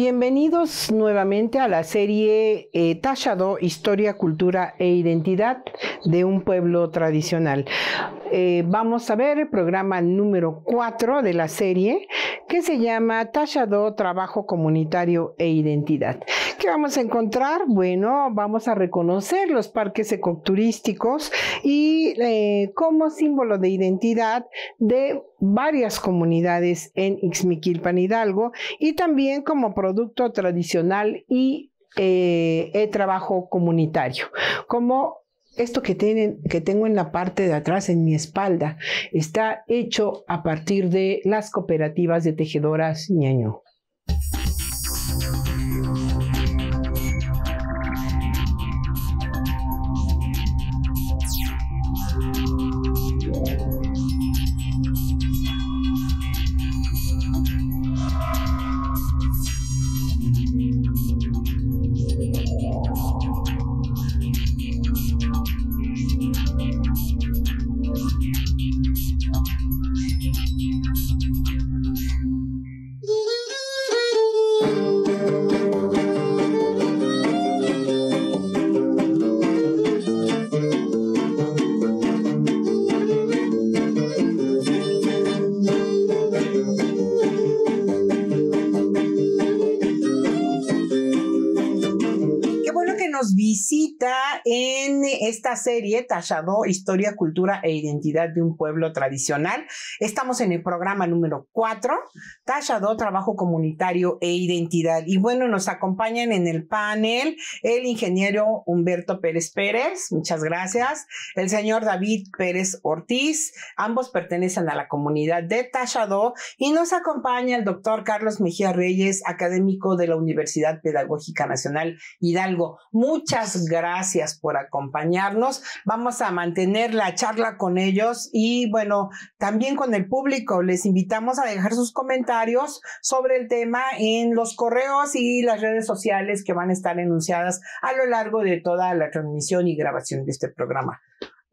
Bienvenidos nuevamente a la serie eh, Tallado, Historia, Cultura e Identidad de un pueblo tradicional. Eh, vamos a ver el programa número 4 de la serie que se llama Tallado, Trabajo Comunitario e Identidad. ¿Qué vamos a encontrar? Bueno, vamos a reconocer los parques ecoturísticos y eh, como símbolo de identidad de varias comunidades en Ixmiquilpan Hidalgo y también como producto tradicional y el eh, e trabajo comunitario, como esto que, tienen, que tengo en la parte de atrás, en mi espalda, está hecho a partir de las cooperativas de tejedoras ñaño. esta serie Tallado Historia, Cultura e Identidad de un Pueblo Tradicional. Estamos en el programa número 4, Tallado, Trabajo Comunitario e Identidad. Y bueno, nos acompañan en el panel el ingeniero Humberto Pérez Pérez, muchas gracias, el señor David Pérez Ortiz, ambos pertenecen a la comunidad de Tallado. y nos acompaña el doctor Carlos Mejía Reyes, académico de la Universidad Pedagógica Nacional Hidalgo. Muchas gracias por acompañarnos Vamos a mantener la charla con ellos y bueno, también con el público. Les invitamos a dejar sus comentarios sobre el tema en los correos y las redes sociales que van a estar enunciadas a lo largo de toda la transmisión y grabación de este programa.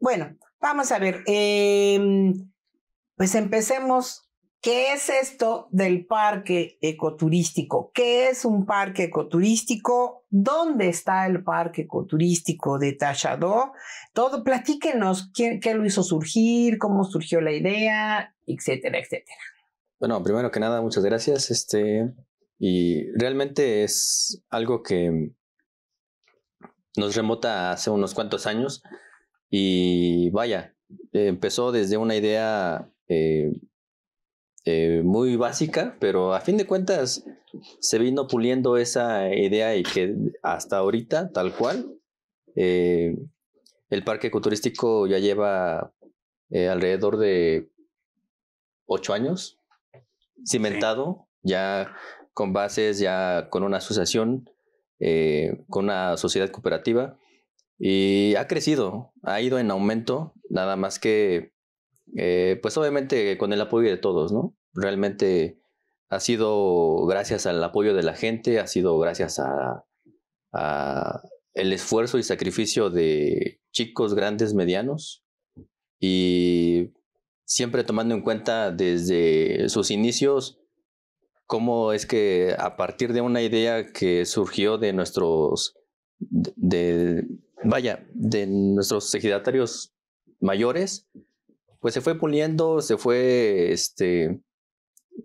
Bueno, vamos a ver. Em, pues empecemos ¿Qué es esto del parque ecoturístico? ¿Qué es un parque ecoturístico? ¿Dónde está el parque ecoturístico de Tachadó? Todo, platíquenos qué lo hizo surgir, cómo surgió la idea, etcétera, etcétera. Bueno, primero que nada, muchas gracias. Este, y realmente es algo que nos remota hace unos cuantos años. Y vaya, empezó desde una idea. Eh, eh, muy básica, pero a fin de cuentas se vino puliendo esa idea y que hasta ahorita, tal cual, eh, el parque ecoturístico ya lleva eh, alrededor de ocho años cimentado, ya con bases, ya con una asociación, con una sociedad cooperativa y ha crecido, ha ido en aumento, nada más que eh, pues obviamente con el apoyo de todos, ¿no? Realmente ha sido gracias al apoyo de la gente, ha sido gracias a, el esfuerzo y sacrificio de chicos, grandes, medianos, y siempre tomando en cuenta desde sus inicios cómo es que a partir de una idea que surgió de nuestros, de, vaya, de nuestros ejidatarios mayores, pues se fue puliendo, se fue este,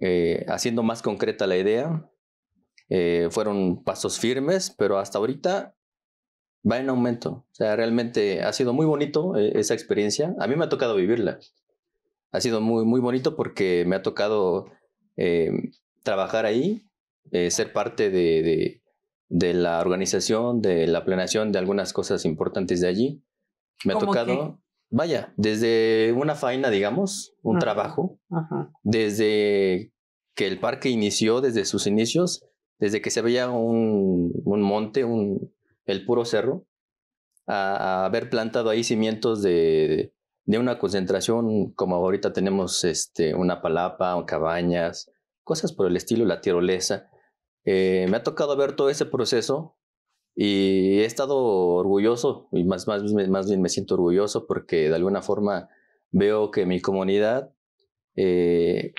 eh, haciendo más concreta la idea. Eh, fueron pasos firmes, pero hasta ahorita va en aumento. O sea, realmente ha sido muy bonito eh, esa experiencia. A mí me ha tocado vivirla. Ha sido muy, muy bonito porque me ha tocado trabajar ahí, ser parte de, la organización, de la planeación de algunas cosas importantes de allí. Me ha tocado vaya, desde una faena, digamos, un trabajo, desde que el parque inició, desde sus inicios, desde que se veía un, monte, un, el puro cerro, a, haber plantado ahí cimientos de, una concentración como ahorita tenemos este, una palapa, cabañas, cosas por el estilo, la tirolesa. Eh, me ha tocado ver todo ese proceso y he estado orgulloso, y más, más, más bien me siento orgulloso porque de alguna forma veo que mi comunidad eh,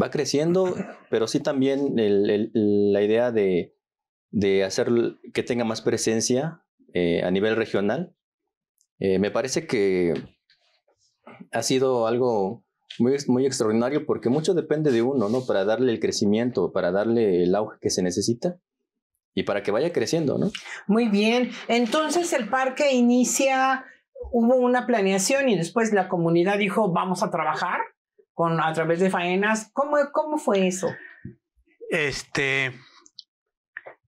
va creciendo, pero sí también la idea de, hacer que tenga más presencia eh, a nivel regional. Eh, me parece que ha sido algo muy, muy extraordinario porque mucho depende de uno, ¿no? Para darle el crecimiento, para darle el auge que se necesita y para que vaya creciendo, ¿no? Muy bien. Entonces el parque inicia, hubo una planeación y después la comunidad dijo, vamos a trabajar con, a través de faenas. ¿Cómo, cómo fue eso? Este,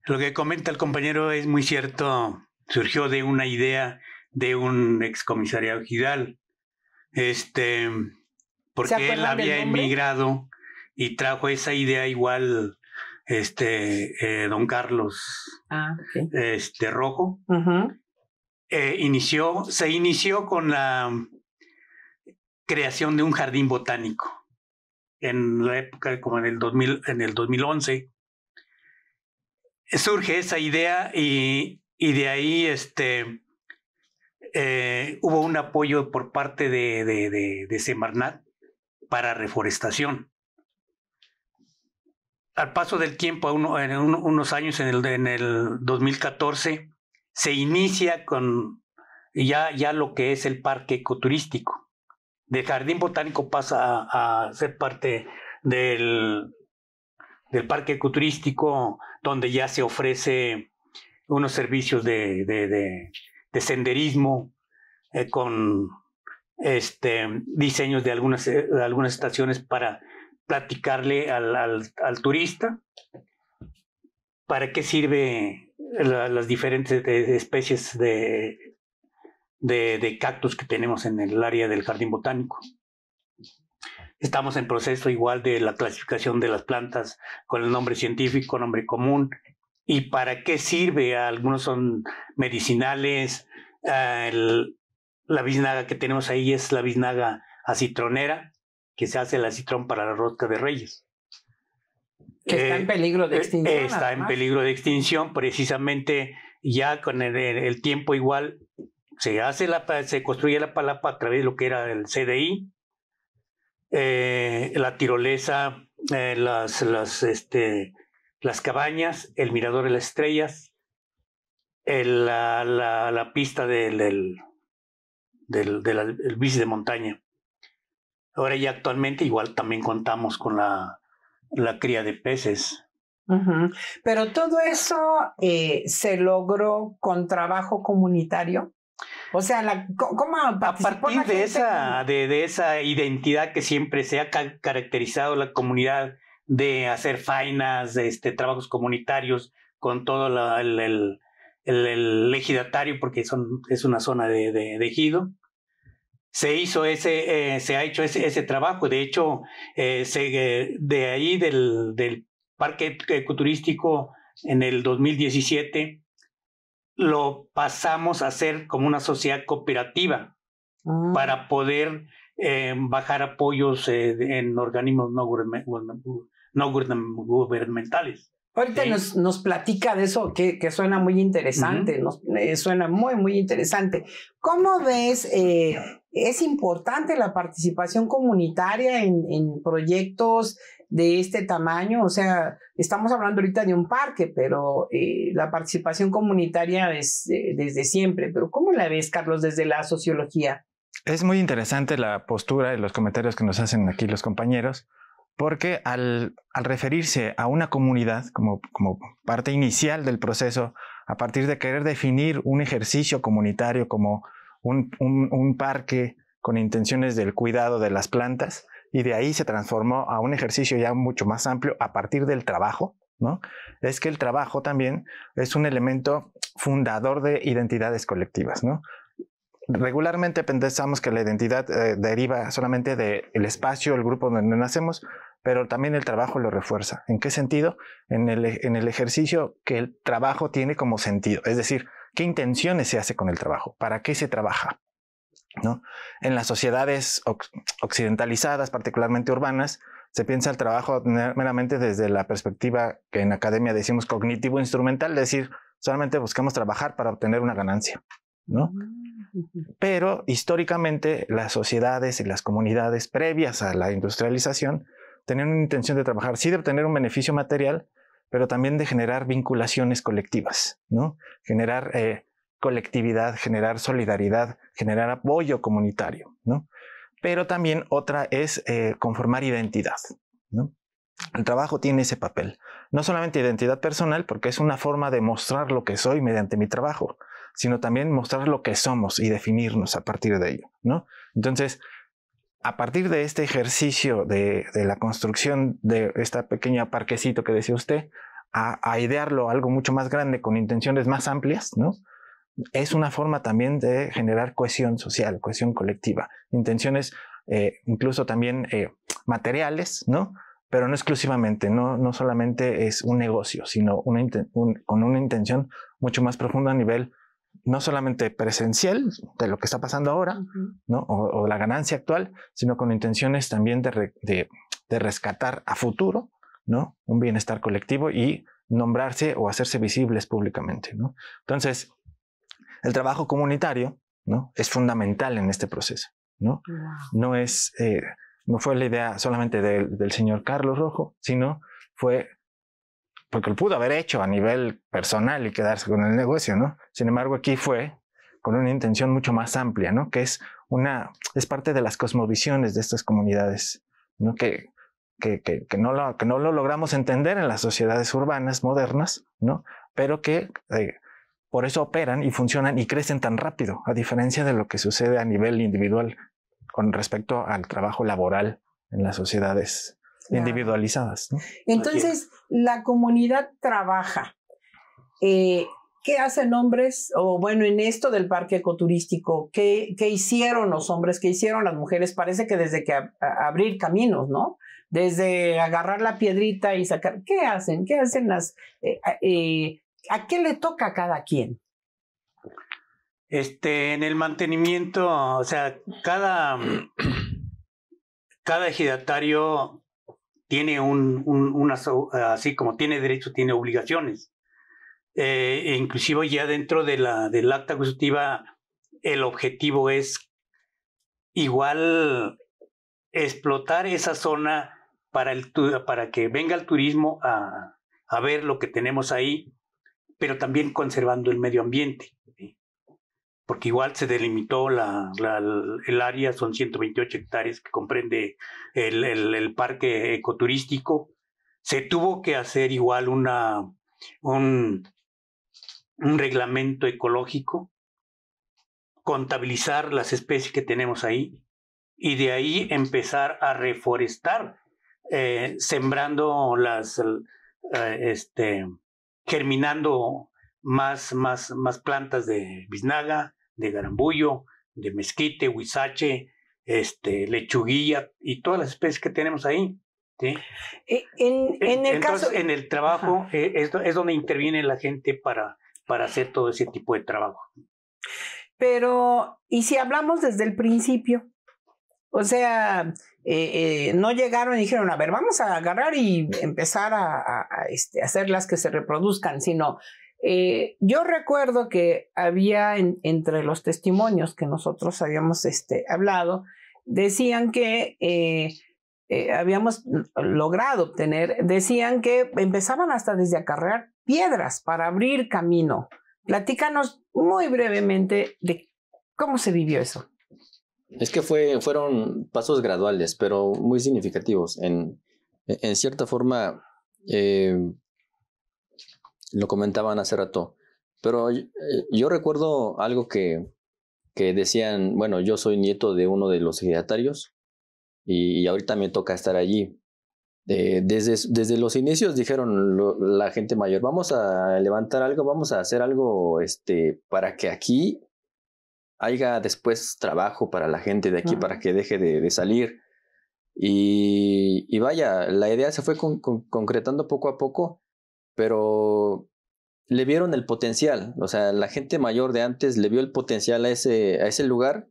lo que comenta el compañero es muy cierto. Surgió de una idea de un excomisariado Gidal. Este, porque él había emigrado y trajo esa idea igual este, eh, don Carlos ah, este, Rojo. Eh, inició, se inició con la creación de un jardín botánico en la época como en el, 2000, en el 2011. Surge esa idea y, y de ahí este, eh, hubo un apoyo por parte de, de, de Semarnat para reforestación al paso del tiempo, a en unos años, en el, 2014, se inicia con ya, ya lo que es el parque ecoturístico. De jardín botánico pasa a, ser parte del, del, parque ecoturístico, donde ya se ofrece unos servicios de, senderismo eh, con este, diseños de algunas, eh, de algunas estaciones para platicarle al, turista para qué sirve las diferentes especies de, cactus que tenemos en el área del jardín botánico. Estamos en proceso igual de la clasificación de las plantas con el nombre científico, nombre común, y para qué sirve. Algunos son medicinales. Ah, la biznaga que tenemos ahí es la biznaga acitronera, que se hace la citrón para la rosca de reyes. Que está en eh, peligro de eh, extinción. Está en peligro de extinción, precisamente ya con el, tiempo igual se hace la se construye la palapa a través de lo que era el CDI, eh, la tirolesa, las, las, este, las cabañas, el mirador de las estrellas, la, pista del, del, del, del bici de montaña. Ahora ya actualmente igual también contamos con la, cría de peces. Pero todo eso eh, se logró con trabajo comunitario. O sea, la, ¿cómo a partir de esa, de, esa identidad que siempre se ha caracterizado la comunidad de hacer faenas, este, trabajos comunitarios con todo el, el, ejidatario, porque son, es una zona de, de, de se hizo ese, eh, se ha hecho ese, trabajo. De hecho, eh, se, eh, de ahí del, del parque ecoturístico en el 2017 lo pasamos a hacer como una sociedad cooperativa ah. para poder bajar apoyos en organismos no, gubernamentales. Ahorita nos, nos, platica de eso, que, que suena muy interesante, suena muy, muy interesante. ¿Cómo ves es importante la participación comunitaria en, proyectos de este tamaño, o sea, estamos hablando ahorita de un parque, pero eh, la participación comunitaria es eh, desde siempre, pero ¿cómo la ves, Carlos, desde la sociología? Es muy interesante la postura y los comentarios que nos hacen aquí los compañeros, porque al, referirse a una comunidad como, como parte inicial del proceso, a partir de querer definir un ejercicio comunitario como un, parque con intenciones del cuidado de las plantas y de ahí se transformó a un ejercicio ya mucho más amplio a partir del trabajo, ¿no? Es que el trabajo también es un elemento fundador de identidades colectivas, ¿no? Regularmente pensamos que la identidad eh, deriva solamente del espacio, el grupo donde nacemos, pero también el trabajo lo refuerza. ¿En qué sentido? En el, en el ejercicio que el trabajo tiene como sentido. Es decir, qué intenciones se hace con el trabajo, para qué se trabaja. ¿no? En las sociedades occidentalizadas, particularmente urbanas, se piensa el trabajo meramente desde la perspectiva que en academia decimos cognitivo-instrumental, es decir, solamente buscamos trabajar para obtener una ganancia. ¿no? Mm, Pero históricamente las sociedades y las comunidades previas a la industrialización tenían una intención de trabajar, sí de obtener un beneficio material, pero también de generar vinculaciones colectivas, ¿no? Generar eh, colectividad, generar solidaridad, generar apoyo comunitario, ¿no? Pero también otra es eh, conformar identidad, ¿no? El trabajo tiene ese papel. No solamente identidad personal, porque es una forma de mostrar lo que soy mediante mi trabajo, sino también mostrar lo que somos y definirnos a partir de ello, ¿no? Entonces, a partir de este ejercicio de, la construcción de esta pequeña parquecito que decía usted, a, idearlo algo mucho más grande con intenciones más amplias, ¿no? Es una forma también de generar cohesión social, cohesión colectiva, intenciones eh, incluso también eh, materiales, ¿no? Pero no exclusivamente, no, no solamente es un negocio, sino con una intención mucho más profunda a nivel no solamente presencial de lo que está pasando ahora, ¿no? O, la ganancia actual, sino con intenciones también de, rescatar a futuro, ¿no? Un bienestar colectivo y nombrarse o hacerse visibles públicamente, ¿no? Entonces, el trabajo comunitario, ¿no? Es fundamental en este proceso, ¿no? No es, eh, no fue la idea solamente del señor Carlos Rojo, sino fue porque lo pudo haber hecho a nivel personal y quedarse con el negocio, ¿no? Sin embargo, aquí fue con una intención mucho más amplia, ¿no? Que es una, es parte de las cosmovisiones de estas comunidades, ¿no? Que, que, no, lo, que no lo logramos entender en las sociedades urbanas modernas, ¿no? Pero que eh, por eso operan y funcionan y crecen tan rápido, a diferencia de lo que sucede a nivel individual con respecto al trabajo laboral en las sociedades individualizadas. Entonces, la comunidad trabaja. Eh, ¿Qué hacen hombres? O bueno, en esto del parque ecoturístico, ¿qué, hicieron los hombres? ¿Qué hicieron las mujeres? Parece que desde que abrir caminos, ¿no? Desde agarrar la piedrita y sacar. ¿Qué hacen? ¿Qué hacen las... Eh, eh, ¿A qué le toca a cada quien? Este, en el mantenimiento, o sea, cada, cada ejidatario tiene un, una, así como tiene derechos, tiene obligaciones. Eh, e inclusive ya dentro de la, del acta constitutiva, el objetivo es igual explotar esa zona para, el, para que venga el turismo a ver lo que tenemos ahí, pero también conservando el medio ambiente porque igual se delimitó el área, son 128 hectáreas que comprende el, parque ecoturístico. Se tuvo que hacer igual una, un, reglamento ecológico, contabilizar las especies que tenemos ahí y de ahí empezar a reforestar, eh, sembrando las, eh, este, germinando más, más, más plantas de biznaga, de garambullo, de mezquite, huizache, este, lechuguilla y todas las especies que tenemos ahí. E, e, en, el caso... en el trabajo eh, es, donde interviene la gente para, para hacer todo ese tipo de trabajo. Pero, ¿y si hablamos desde el principio? O sea, eh, eh, no llegaron y dijeron, a ver, vamos a agarrar y empezar a, este, hacer las que se reproduzcan, sino eh, yo recuerdo que había entre los testimonios que nosotros habíamos este, hablado, decían que eh, eh, habíamos logrado obtener, decían que empezaban hasta desde acarrear piedras para abrir camino. Platícanos muy brevemente de cómo se vivió eso. Es que fue, fueron pasos graduales, pero muy significativos. En, en cierta forma, lo comentaban hace rato. Pero eh, yo, recuerdo algo que, que decían, bueno, yo soy nieto de uno de los ejidatarios y, ahorita me toca estar allí. Eh, desde, desde los inicios dijeron la gente mayor, vamos a levantar algo, vamos a hacer algo este, para que aquí haya después trabajo para la gente de aquí, para que deje de, salir. Y, vaya, la idea se fue concretando poco a poco pero le vieron el potencial, o sea, la gente mayor de antes le vio el potencial a ese, a ese lugar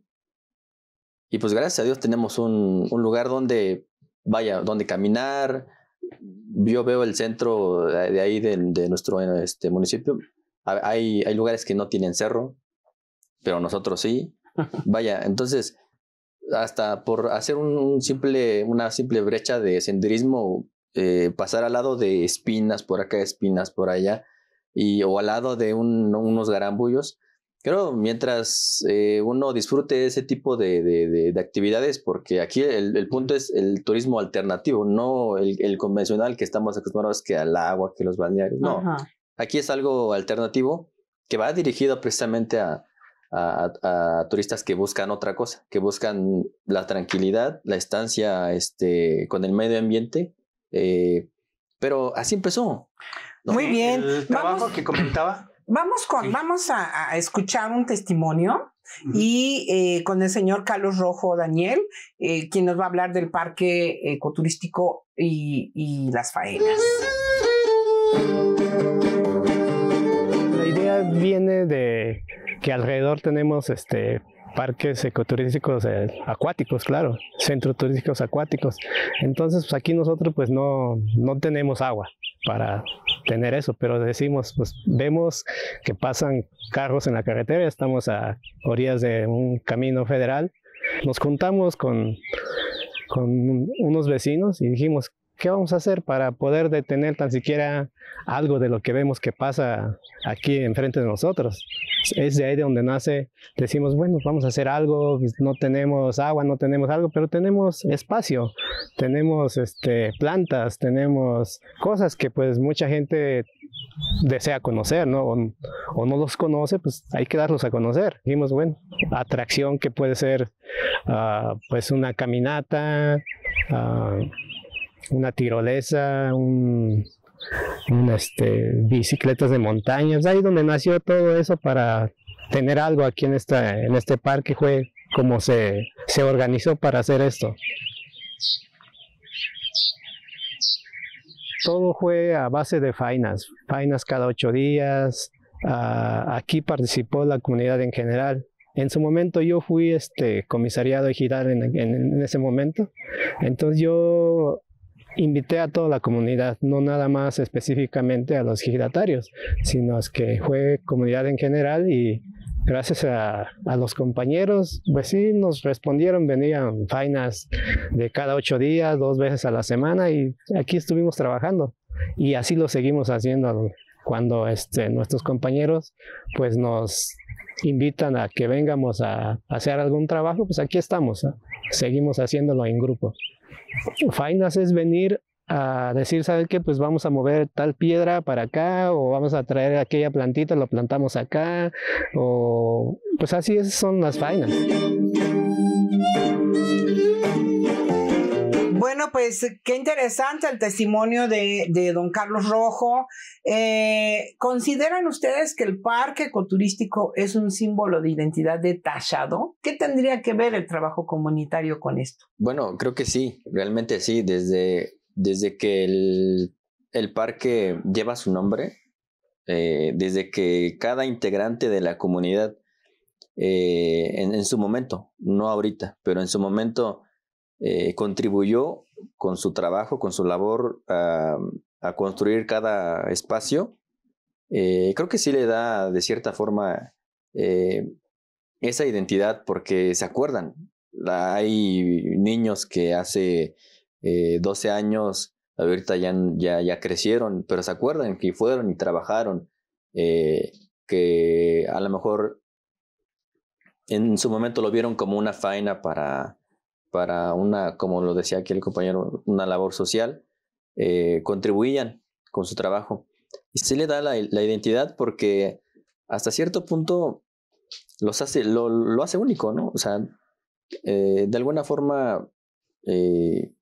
y pues gracias a Dios tenemos un, un lugar donde, vaya, donde caminar, yo veo el centro de ahí de, nuestro este, municipio, hay, hay lugares que no tienen cerro, pero nosotros sí, vaya, entonces hasta por hacer un, un simple, una simple brecha de senderismo eh, pasar al lado de espinas por acá, espinas por allá, y, o al lado de unos garambullos. Creo, mientras eh, uno disfrute ese tipo de, actividades, porque aquí el, punto es el turismo alternativo, no el, convencional que estamos acostumbrados que al agua, que los balnearios, no. Aquí es algo alternativo que va dirigido precisamente a, a, a, turistas que buscan otra cosa, que buscan la tranquilidad, la estancia este, con el medio ambiente eh, pero así empezó. Muy bien. trabajo que comentaba. Vamos con, vamos a, escuchar un testimonio y eh, con el señor Carlos Rojo Daniel, eh, quien nos va a hablar del parque ecoturístico y, y las faenas. La idea viene de que alrededor tenemos este parques ecoturísticos eh, acuáticos, claro, centros turísticos acuáticos. Entonces, pues, aquí nosotros pues no, no tenemos agua para tener eso, pero decimos, pues vemos que pasan carros en la carretera, estamos a orillas de un camino federal, nos juntamos con, con unos vecinos y dijimos, ¿qué vamos a hacer para poder detener tan siquiera algo de lo que vemos que pasa aquí enfrente de nosotros? Es de ahí de donde nace, decimos, bueno, vamos a hacer algo, pues, no tenemos agua, no tenemos algo, pero tenemos espacio, tenemos este, plantas, tenemos cosas que pues mucha gente desea conocer, ¿no? O, no los conoce, pues hay que darlos a conocer. Dijimos, bueno, atracción que puede ser ah, pues una caminata, ah, una tirolesa, un, este, bicicletas de montaña, ahí donde nació todo eso para tener algo aquí en, esta, en este parque, fue como se, se organizó para hacer esto. Todo fue a base de faenas. fainas cada ocho días, aquí participó la comunidad en general. En su momento yo fui este, comisariado de girar en, ese momento. Entonces yo invité a toda la comunidad, no nada más específicamente a los giratarios, sino es que fue comunidad en general y gracias a, los compañeros, pues sí, nos respondieron, venían fainas de cada ocho días, dos veces a la semana y aquí estuvimos trabajando y así lo seguimos haciendo cuando este, nuestros compañeros pues nos invitan a que vengamos a, hacer algún trabajo, pues aquí estamos, seguimos haciéndolo en grupo. Fainas es venir a decir, ¿sabes qué? Pues vamos a mover tal piedra para acá o vamos a traer aquella plantita, la plantamos acá o pues así es, son las fainas. pues qué interesante el testimonio de, don Carlos Rojo. Eh, ¿Consideran ustedes que el parque ecoturístico es un símbolo de identidad detallado? ¿Qué tendría que ver el trabajo comunitario con esto? Bueno, creo que sí, realmente sí. Desde, desde que el, parque lleva su nombre, eh, desde que cada integrante de la comunidad eh, en, su momento, no ahorita, pero en su momento contribuyó con su trabajo, con su labor, a, construir cada espacio, eh, creo que sí le da de cierta forma eh, esa identidad porque se acuerdan. hay niños que hace 12 eh, años, ahorita ya, ya, ya, crecieron, pero se acuerdan que fueron y trabajaron, que a lo mejor en su momento lo vieron como una faena para, para una, como lo decía aquí el compañero, una labor social, eh, contribuían con su trabajo. Y se le da la, identidad porque hasta cierto punto los hace, lo, hace único, ¿no? O sea, eh, de alguna forma eh,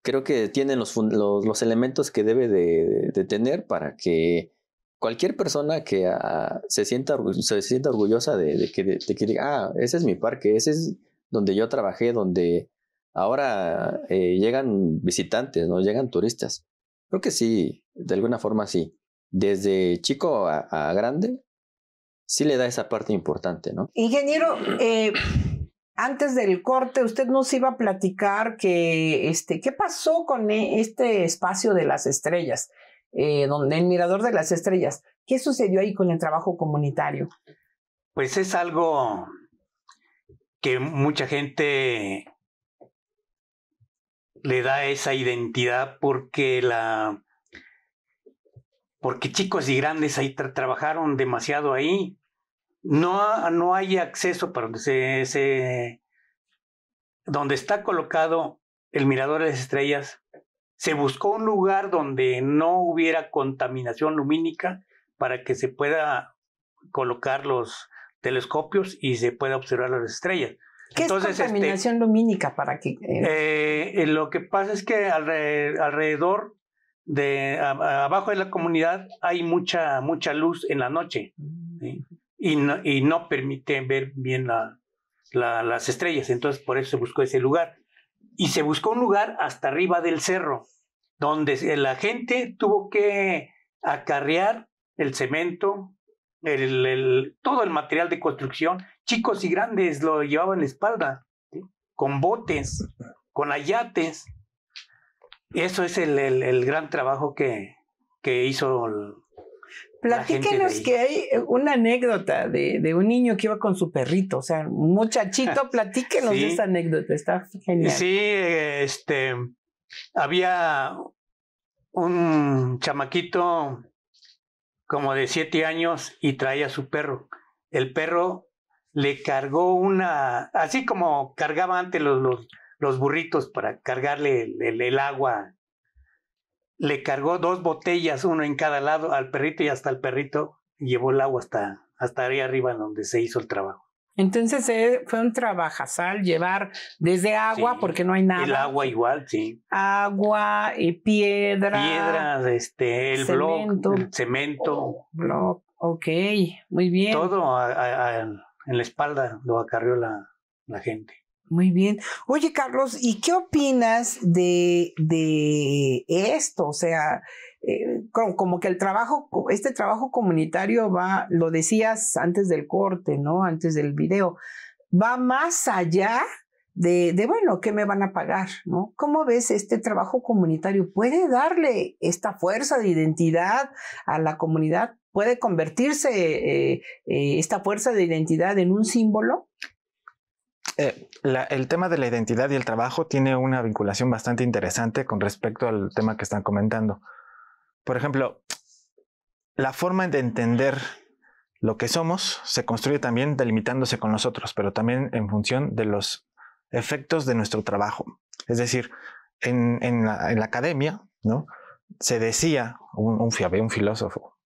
creo que tienen los, los, elementos que debe de, tener para que cualquier persona que ah, se, sienta, se sienta orgullosa de, que, de, que diga, ah, ese es mi parque, ese es donde yo trabajé, donde Ahora eh, llegan visitantes, ¿no? Llegan turistas. Creo que sí, de alguna forma sí. Desde chico a, grande, sí le da esa parte importante, ¿no? Ingeniero, eh, antes del corte, usted nos iba a platicar que, este, ¿qué pasó con e, este espacio de las estrellas? Eh, donde el Mirador de las Estrellas. ¿Qué sucedió ahí con el trabajo comunitario? Pues es algo que mucha gente le da esa identidad porque la porque chicos y grandes ahí trabajaron demasiado ahí. No, no hay acceso para donde se, se, donde está colocado el mirador de las estrellas. Se buscó un lugar donde no hubiera contaminación lumínica para que se pueda colocar los telescopios y se pueda observar las estrellas. ¿Qué Entonces, es este, contaminación lumínica para que? Eh? Eh, eh, lo que pasa es que alrededor de abajo de la comunidad hay mucha mucha luz en la noche mm. y, no, y no permite ver bien las estrellas. Entonces por eso se buscó ese lugar y se buscó un lugar hasta arriba del cerro donde la gente tuvo que acarrear el cemento, todo el material de construcción chicos y grandes lo llevaban en la espalda, con botes, con ayates. Eso es el, gran trabajo que, que hizo. El, Platíquenos que hay una anécdota de, un niño que iba con su perrito, o sea, muchachito, platíquenos esa anécdota, está genial. Sí, este, había un chamaquito como de siete años y traía su perro. El perro le cargó una, así como cargaba antes los, los, los burritos para cargarle el, agua, le cargó dos botellas, uno en cada lado al perrito y hasta el perrito llevó el agua hasta, hasta ahí arriba donde se hizo el trabajo. Entonces eh, fue un trabajazal llevar desde agua, porque no hay nada. El agua igual, sí. Agua, y eh, piedra. Piedras, este, el cemento. el cemento. Oh, ok, muy bien. Todo a en la espalda lo acarrió la, gente. Muy bien. Oye, Carlos, ¿y qué opinas de, de esto? O sea, eh, como, como, que el trabajo, este trabajo comunitario va, lo decías antes del corte, ¿no? Antes del video, va más allá de, bueno, ¿qué me van a pagar? ¿no? ¿Cómo ves este trabajo comunitario? ¿Puede darle esta fuerza de identidad a la comunidad? ¿Puede convertirse eh, eh, esta fuerza de identidad en un símbolo? Eh, el tema de la identidad y el trabajo tiene una vinculación bastante interesante con respecto al tema que están comentando. Por ejemplo, la forma de entender lo que somos se construye también delimitándose con nosotros, pero también en función de los efectos de nuestro trabajo. Es decir, en, en, la, academia, ¿no? Se decía, un, un, un filósofo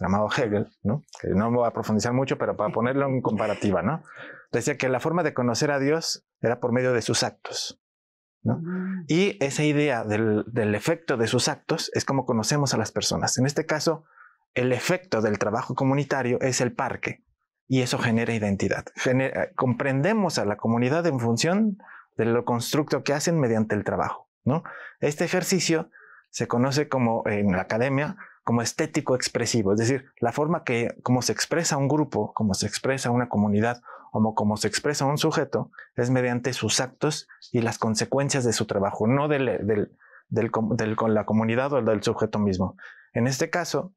llamado Hegel, ¿no? Que no voy a profundizar mucho, pero para ponerlo en comparativa, ¿no? Decía que la forma de conocer a Dios era por medio de sus actos, ¿no? Mm. Y esa idea del, del efecto de sus actos es como conocemos a las personas. En este caso, el efecto del trabajo comunitario es el parque, y eso genera identidad. Eh, comprendemos a la comunidad en función de lo constructo que hacen mediante el trabajo. Este ejercicio se conoce como en la academia como estético expresivo, es decir, la forma que como se expresa un grupo, como se expresa una comunidad como, como se expresa un sujeto es mediante sus actos y las consecuencias de su trabajo, no del, con la comunidad o del sujeto mismo. En este caso,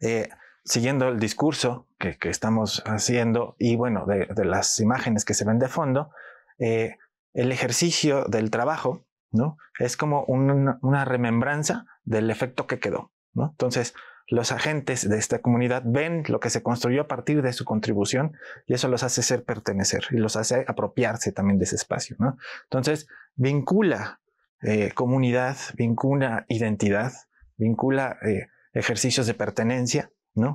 eh, siguiendo el discurso que, que estamos haciendo y bueno, de, las imágenes que se ven de fondo, eh, el ejercicio del trabajo, ¿no? Es como una remembranza del efecto que quedó, ¿no? Entonces, los agentes de esta comunidad ven lo que se construyó a partir de su contribución y eso los hace ser pertenecer y los hace apropiarse también de ese espacio, ¿no? Entonces, vincula eh, comunidad, vincula identidad, vincula eh, ejercicios de pertenencia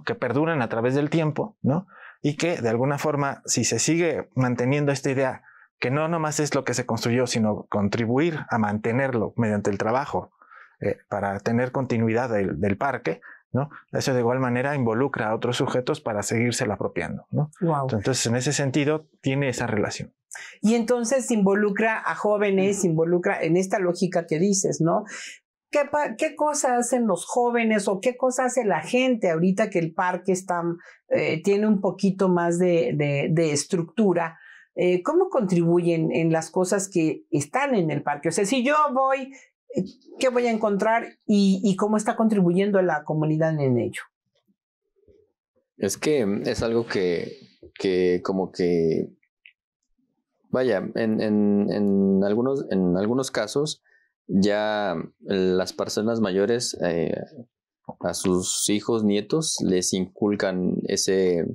que perduran a través del tiempo, ¿no? Y que de alguna forma, si se sigue manteniendo esta idea, que no nomás es lo que se construyó, sino contribuir a mantenerlo mediante el trabajo eh, para tener continuidad del, parque, ¿no? Eso de igual manera involucra a otros sujetos para seguírselo apropiando, ¿no? Entonces, en ese sentido, tiene esa relación. Y entonces involucra a jóvenes, involucra en esta lógica que dices, ¿no? ¿Qué, ¿Qué cosa hacen los jóvenes o qué cosa hace la gente ahorita que el parque está, eh, tiene un poquito más de, estructura? Eh, ¿Cómo contribuyen en las cosas que están en el parque? O sea, si yo voy, eh, ¿qué voy a encontrar y, cómo está contribuyendo la comunidad en ello? Es que mm, es algo que, como que, vaya, algunos, en algunos casos ya eh, las personas mayores eh, a sus hijos, nietos, les inculcan ese,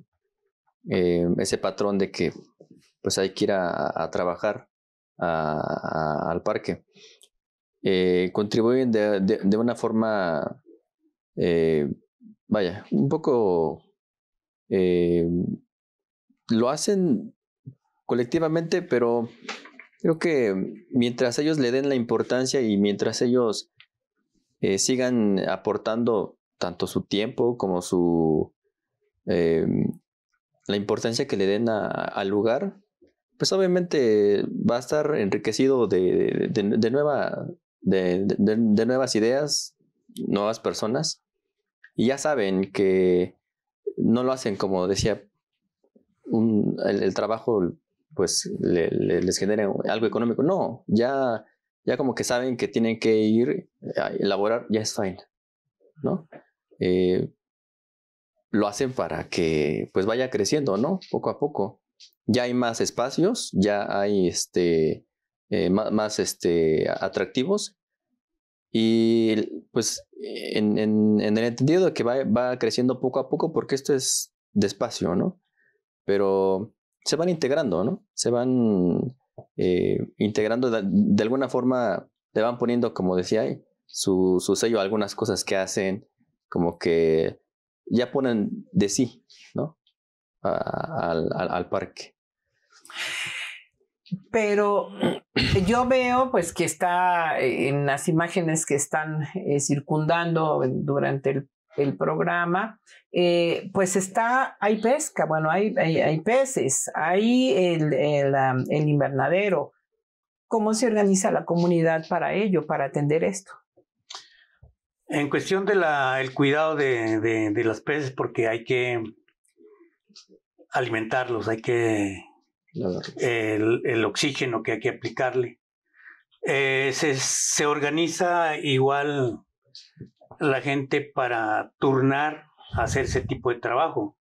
eh, ese patrón de que pues hay que ir a, trabajar al parque. contribuyen de, de, una forma, vaya, un poco, lo hacen colectivamente, pero Creo que mientras ellos le den la importancia y mientras ellos eh, sigan aportando tanto su tiempo como su eh, la importancia que le den al lugar, pues obviamente va a estar enriquecido de, de, nuevas ideas, nuevas personas. Y ya saben que no lo hacen como decía, el, trabajo pues les genere algo económico. No, ya, ya como que saben que tienen que ir a elaborar, ya es fine, ¿no? Eh, lo hacen para que pues vaya creciendo, ¿no? Poco a poco. Ya hay más espacios, ya hay este, eh, más, este, atractivos. Y pues en, en, el entendido de que va, va, creciendo poco a poco, porque esto es despacio, ¿no? Pero se van integrando, ¿no? Se van eh, integrando de, alguna forma, le van poniendo, como decía, su, su sello a algunas cosas que hacen, como que ya ponen de sí, ¿no? al, parque. Pero yo veo pues que está eh, en las imágenes que están eh, circundando durante el el programa, eh, pues está, hay pesca, bueno, hay, hay, peces, hay el, invernadero. ¿Cómo se organiza la comunidad para ello, para atender esto? En cuestión del cuidado de, las peces, porque hay que alimentarlos, hay que... El, oxígeno que hay que aplicarle. Eh, se, se organiza igual la gente para turnar a hacer ese tipo de trabajo,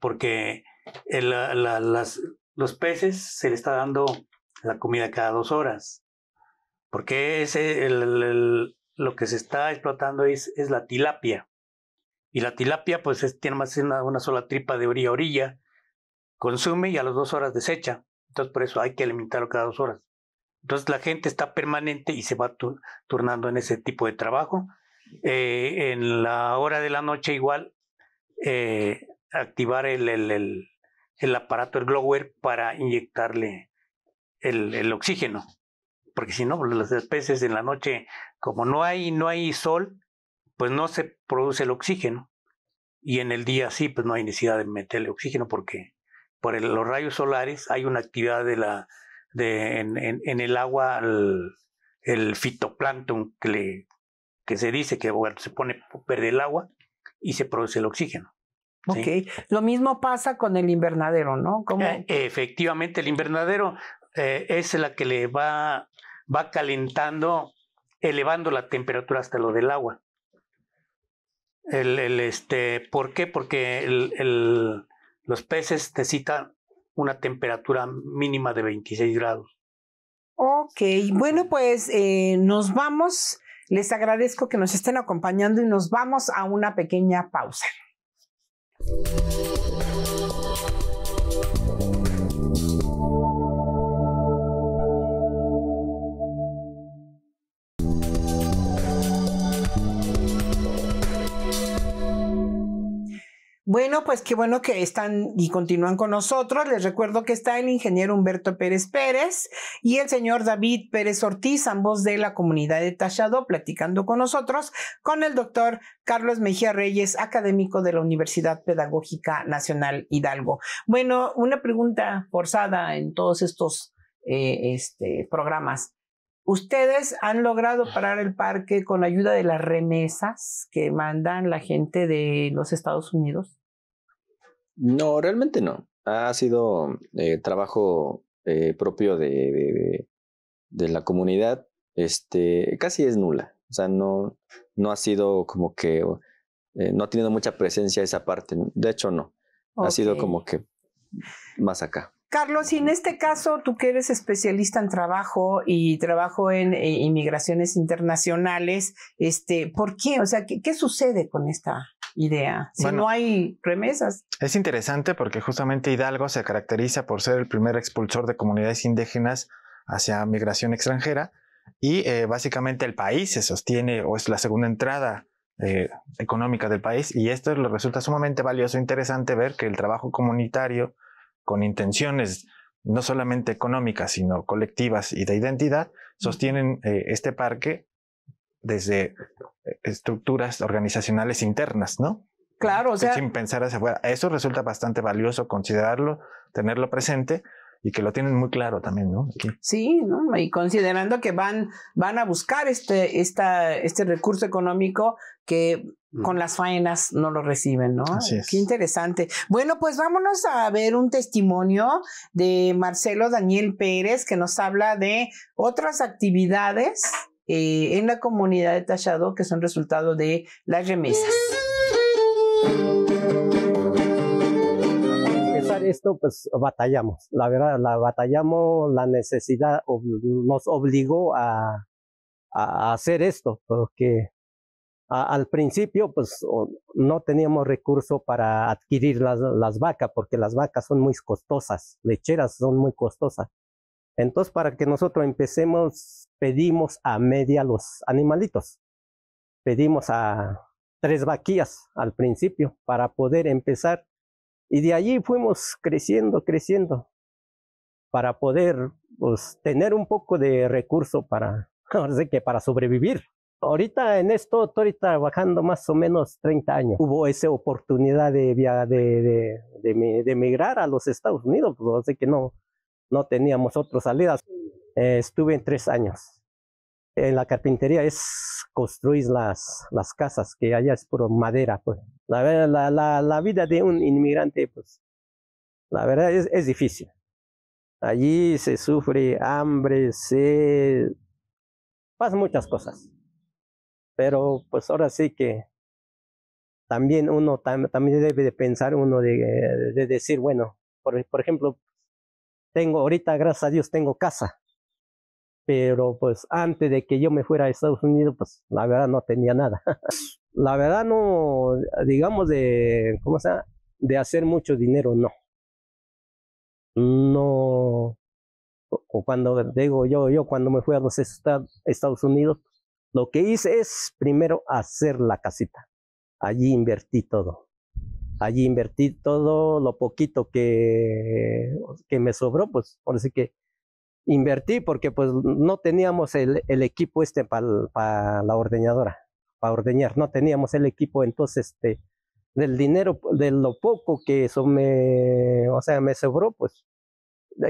porque los peces se le está dando la comida cada dos horas, porque ese, lo que se está explotando es, la tilapia. Y la tilapia pues tiene más una, una sola tripa de orilla a orilla, consume y a las dos horas desecha. Entonces por eso hay que alimentarlo cada dos horas. Entonces la gente está permanente y se va turnando en ese tipo de trabajo eh, en la hora de la noche igual, eh, activar el, el, aparato, el glower, para inyectarle el, oxígeno. Porque si no, las especies en la noche, como no hay, no hay sol, pues no se produce el oxígeno. Y en el día sí, pues no hay necesidad de meterle oxígeno porque por los rayos solares hay una actividad de la, de, en, el agua el, el fitoplancton que le que se dice que se pone perder el agua y se produce el oxígeno. Ok, lo mismo pasa con el invernadero, ¿no? Eh, efectivamente, el invernadero eh, es la que le va, va calentando, elevando la temperatura hasta lo del agua. El, el este, ¿Por qué? Porque el, los peces necesitan una temperatura mínima de 26 grados. Ok, bueno, pues eh, nos vamos les agradezco que nos estén acompañando y nos vamos a una pequeña pausa. Bueno, pues qué bueno que están y continúan con nosotros. Les recuerdo que está el ingeniero Humberto Pérez Pérez y el señor David Pérez Ortiz, ambos de la comunidad de Tachado, platicando con nosotros, con el doctor Carlos Mejía Reyes, académico de la Universidad Pedagógica Nacional Hidalgo. Bueno, una pregunta forzada en todos estos eh, este, programas. Ustedes han logrado parar el parque con la ayuda de las remesas que mandan la gente de los Estados Unidos. No, realmente no. Ha sido eh, trabajo eh, propio de, la comunidad. Este, casi es nula. O sea, no, no ha sido como que eh, no ha tenido mucha presencia esa parte. De hecho, no. Ha sido como que más acá. Carlos, y en este caso, tú que eres especialista en trabajo y trabajo en eh, inmigraciones internacionales, este, ¿por qué? O sea, ¿qué, sucede con esta idea si no hay remesas? Es interesante porque justamente Hidalgo se caracteriza por ser el primer expulsor de comunidades indígenas hacia migración extranjera y eh, básicamente el país se sostiene o es la segunda entrada eh, económica del país y esto le resulta sumamente valioso, e interesante ver que el trabajo comunitario con intenciones no solamente económicas, sino colectivas y de identidad, sostienen eh, este parque desde estructuras organizacionales internas, ¿no? Claro, o sea. Sin pensar hacia afuera. Eso resulta bastante valioso considerarlo, tenerlo presente y que lo tienen muy claro también, ¿no? Sí, Y considerando que van, van a buscar este, esta, este recurso económico que con mm. las faenas no lo reciben, ¿no? Así Qué interesante. Bueno, pues vámonos a ver un testimonio de Marcelo Daniel Pérez que nos habla de otras actividades eh, en la comunidad de Tachado que son resultado de las remesas. empezar esto, pues batallamos, la verdad, la batallamos, la necesidad nos obligó a hacer esto, porque al principio, pues no teníamos recurso para adquirir las, vacas, porque las vacas son muy costosas, lecheras son muy costosas. Entonces, para que nosotros empecemos, pedimos a media los animalitos. Pedimos a tres vaquillas al principio para poder empezar. Y de allí fuimos creciendo, creciendo, para poder pues, tener un poco de recurso para, que para sobrevivir. Ahorita en esto estoy trabajando más o menos 30 años. Hubo esa oportunidad de, de, de, de, emigrar a los Estados Unidos, pues, así que no, no teníamos otras salidas. Eh, estuve en tres años. En la carpintería es construir las, las casas, que allá es puro madera. Pues. La, la, la, la vida de un inmigrante, pues, la verdad es, es difícil. Allí se sufre hambre, se pasan muchas cosas. Pero pues ahora sí que también uno también debe de pensar uno de, eh, de decir, bueno, por, ejemplo, tengo ahorita, gracias a Dios, tengo casa. Pero pues antes de que yo me fuera a Estados Unidos, pues la verdad no tenía nada. la verdad no, digamos de, De hacer mucho dinero, no. No, o cuando digo yo, yo cuando me fui a los Estados Unidos, lo que hice es primero hacer la casita. Allí invertí todo. Allí invertí todo lo poquito que, que me sobró, pues por así que invertí porque pues no teníamos el, equipo este para la ordeñadora, para ordeñar, no teníamos el equipo, entonces este, del dinero, de lo poco que eso me, o sea, me sobró, pues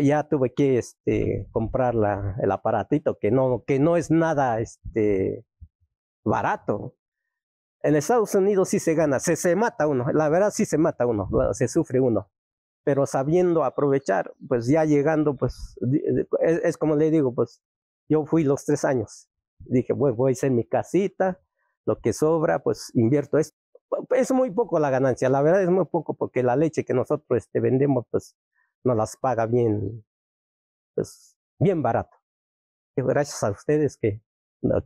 ya tuve que este, comprar el aparatito, que no, que no es nada este, barato. En Estados Unidos sí se gana, se, se mata uno, la verdad sí se mata uno, se sufre uno, pero sabiendo aprovechar, pues ya llegando, pues es, como le digo, pues yo fui los tres años, dije, pues voy a hacer mi casita, lo que sobra, pues invierto esto. Es muy poco la ganancia, la verdad es muy poco porque la leche que nosotros este, vendemos, pues nos las paga bien, pues, bien barato. gracias a ustedes que,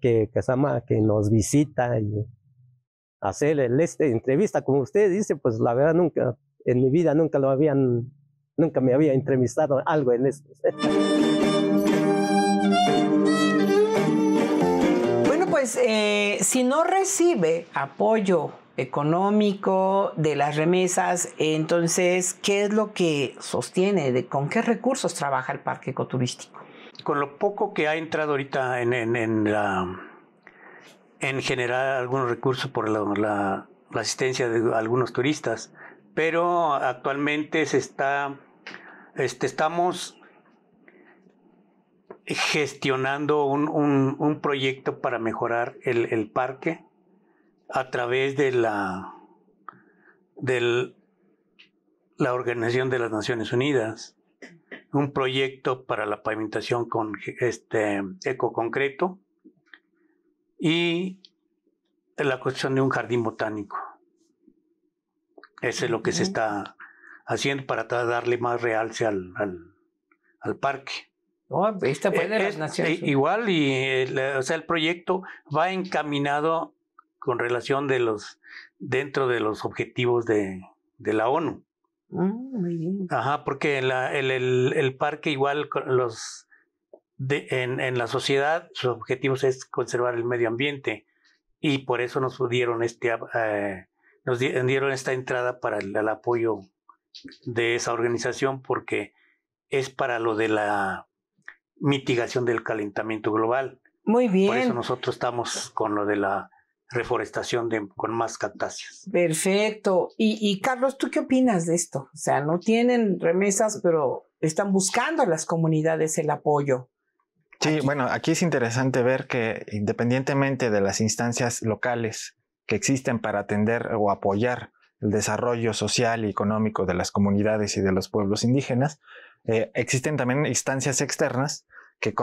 que, que, que nos visita y hacer este entrevista, como usted dice, pues la verdad nunca, en mi vida nunca lo habían, nunca me había entrevistado algo en esto. Bueno, pues eh, si no recibe apoyo económico, de las remesas. Entonces, ¿qué es lo que sostiene? De, ¿Con qué recursos trabaja el parque ecoturístico? Con lo poco que ha entrado ahorita en, generar algunos recursos por la, asistencia de algunos turistas, pero actualmente se está, este, estamos gestionando un, proyecto para mejorar el parque a través de la, la Organización de las Naciones Unidas, un proyecto para la pavimentación con este ecoconcreto y la construcción de un jardín botánico. Eso es lo que se está haciendo para darle más realce al, al, parque. Igual, y eh, o sea, el proyecto va encaminado con relación de los, dentro de los objetivos de, la ONU. Ah, muy bien. Ajá, porque la, el, parque igual los de, en, la sociedad, sus objetivos es conservar el medio ambiente y por eso nos dieron, este, eh, nos dieron esta entrada para el, el, apoyo de esa organización porque es para lo de la mitigación del calentamiento global. Muy bien. Por eso nosotros estamos con lo de la reforestación de, con más cactáceas. Perfecto. Y, Carlos, ¿tú qué opinas de esto? O sea, no tienen remesas, pero están buscando a las comunidades el apoyo. Sí, bueno, aquí es interesante ver que independientemente de las instancias locales que existen para atender o apoyar el desarrollo social y económico de las comunidades y de los pueblos indígenas, eh, existen también instancias externas que,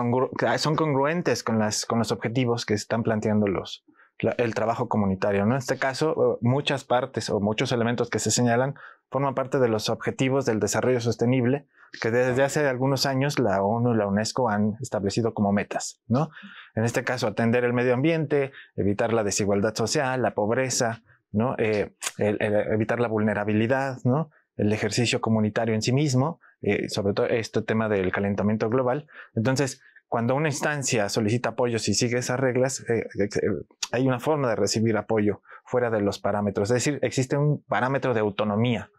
son congruentes con, con los objetivos que están planteando los, el trabajo comunitario. ¿no? En este caso, muchas partes o muchos elementos que se señalan forman parte de los objetivos del desarrollo sostenible que desde hace algunos años la ONU y la UNESCO han establecido como metas. ¿no? En este caso, atender el medio ambiente, evitar la desigualdad social, la pobreza, ¿no? Eh, evitar la vulnerabilidad, ¿no? el ejercicio comunitario en sí mismo, eh, sobre todo este tema del calentamiento global. Entonces, cuando una instancia solicita apoyo, si sigue esas reglas, eh, eh, eh, hay una forma de recibir apoyo fuera de los parámetros. Es decir, existe un parámetro de autonomía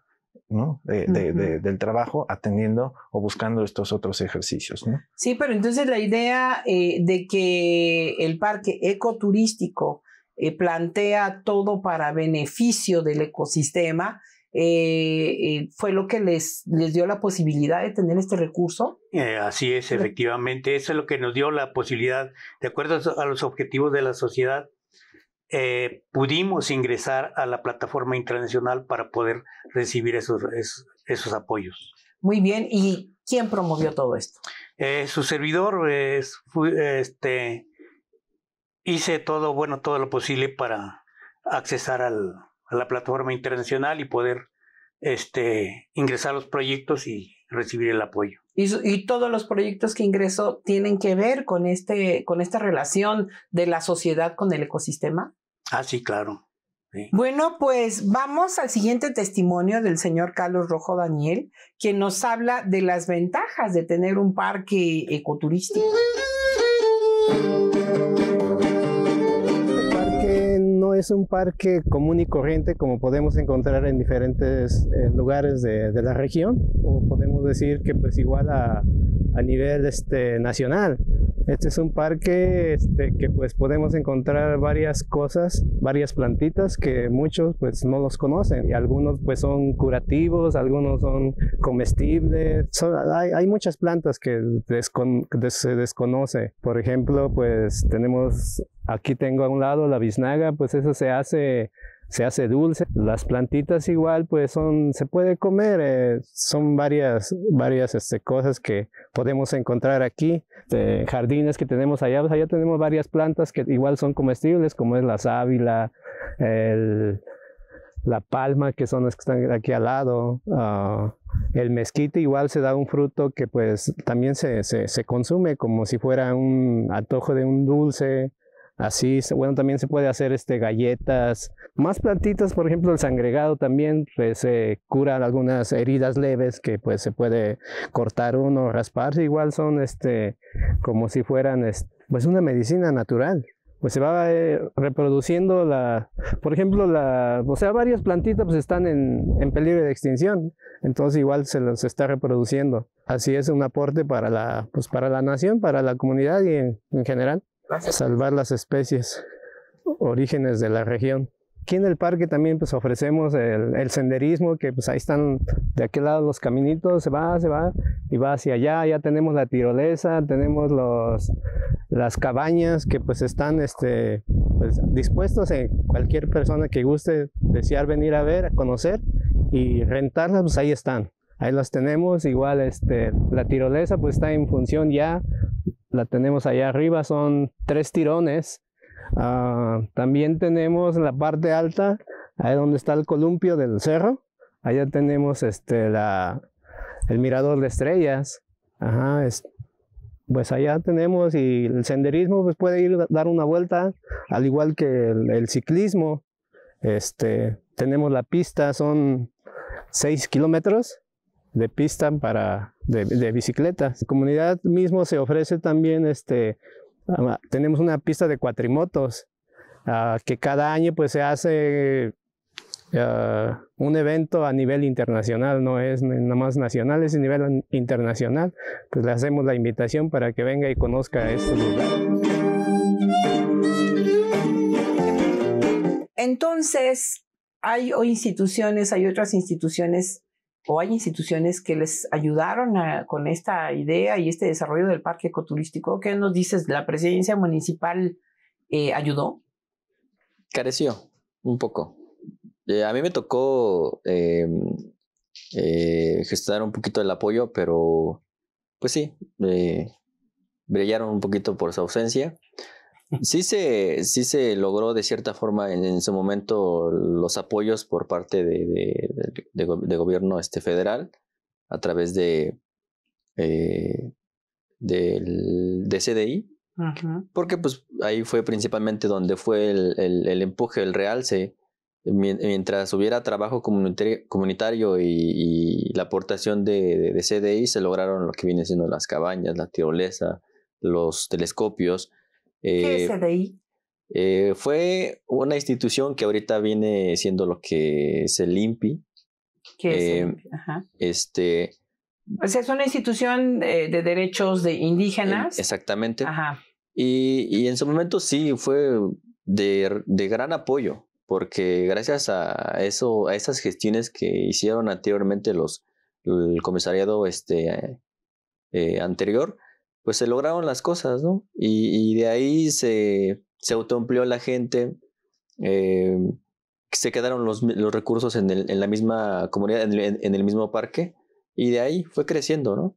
del trabajo atendiendo o buscando estos otros ejercicios. Sí, pero entonces la idea de que el parque ecoturístico plantea todo para beneficio del ecosistema, eh, eh, fue lo que les, les dio la posibilidad de tener este recurso. Eh, así es, efectivamente, eso es lo que nos dio la posibilidad, de acuerdo a los objetivos de la sociedad, pudimos ingresar a la plataforma internacional para poder recibir esos, esos, apoyos. Muy bien, ¿y quién promovió todo esto? su servidor, este, hice todo, bueno, todo lo posible para accesar al, a la plataforma internacional y poder este, ingresar los proyectos y recibir el apoyo. Y, todos los proyectos que ingreso tienen que ver con, este, con esta relación de la sociedad con el ecosistema. Ah, sí, claro. Bueno, pues vamos al siguiente testimonio del señor Carlos Rojo Daniel, quien nos habla de las ventajas de tener un parque ecoturístico es un parque común y corriente como podemos encontrar en diferentes eh, lugares de, la región, o podemos decir que pues igual a, nivel este, nacional. Este es un parque este, que pues podemos encontrar varias cosas, varias plantitas que muchos pues no los conocen. Y algunos pues son curativos, algunos son comestibles. hay, muchas plantas que se desconoce. Por ejemplo pues tenemos Aquí tengo a un lado la biznaga, pues eso se hace, se hace dulce. Las plantitas igual, pues son, se puede comer. Eh, son varias, varias este, cosas que podemos encontrar aquí. jardines que tenemos allá, allá tenemos varias plantas que igual son comestibles, como es la sábila, la palma, que son las que están aquí al lado. Ah, el mezquite igual se da un fruto que pues también se, se, se, consume como si fuera un antojo de un dulce Así, bueno, también se puede hacer este, galletas, más plantitas, por ejemplo, el sangregado también, pues eh, cura algunas heridas leves que pues se puede cortar uno, rasparse, igual son este, como si fueran pues una medicina natural. Pues se va eh, reproduciendo la, por ejemplo, la, o sea, varias plantitas pues están en, peligro de extinción, entonces igual se los está reproduciendo. Así es un aporte para la, pues para la nación, para la comunidad y en general salvar las especies orígenes de la región. Aquí en el parque también pues ofrecemos el, senderismo, que pues ahí están de aquel lado los caminitos, se va, se va y va hacia allá, ya tenemos la tirolesa, tenemos los, las cabañas que pues están este, pues, dispuestas en cualquier persona que guste desear venir a ver, a conocer y rentarlas, pues ahí están. Ahí las tenemos, igual este, la tirolesa pues está en función ya la tenemos allá arriba, son tres tirones. Ah, también tenemos la parte alta, ahí donde está el columpio del cerro. Allá tenemos este, la, el mirador de estrellas. pues allá tenemos y el senderismo pues puede ir dar una vuelta, al igual que el, ciclismo. Este, tenemos la pista, son seis kilómetros de pista para de, de, bicicleta. La comunidad mismo se ofrece también, este, tenemos una pista de cuatrimotos ah, que cada año pues se hace ah, un evento a nivel internacional, no es nada más nacional, es a nivel internacional. Pues le hacemos la invitación para que venga y conozca este lugar. Entonces, hay instituciones, hay otras instituciones o hay instituciones que les ayudaron con esta idea y este desarrollo del parque ecoturístico. ¿Qué nos dices? ¿La presidencia municipal eh, ayudó? Careció un poco. Eh, a mí me tocó eh, eh gestionar un poquito el apoyo, pero pues sí, brillaron un poquito por su ausencia. Sí se, sí se logró de cierta forma en, su momento los apoyos por parte de, de, gobierno este, federal a través de, eh, del, de CDI, porque pues ahí fue principalmente donde fue el, empuje, el realce mientras hubiera trabajo comunitario y, la aportación de, de, CDI, se lograron lo que viene siendo las cabañas, la tirolesa, los telescopios, ¿Qué es eh, CDI? Eh, fue una institución que ahorita viene siendo lo que es el INPI. ¿Qué es el em, Ajá. Este, o sea, es una institución de, derechos de indígenas. exactamente. Ajá. Y, en su momento sí fue de, gran apoyo, porque gracias a eso, a esas gestiones que hicieron anteriormente los el comisariado este eh, anterior, pues se lograron las cosas, ¿no? Y, de ahí se, se autoempleó la gente, eh, se quedaron los, recursos en, el, la misma comunidad, en el, mismo parque, y de ahí fue creciendo, ¿no?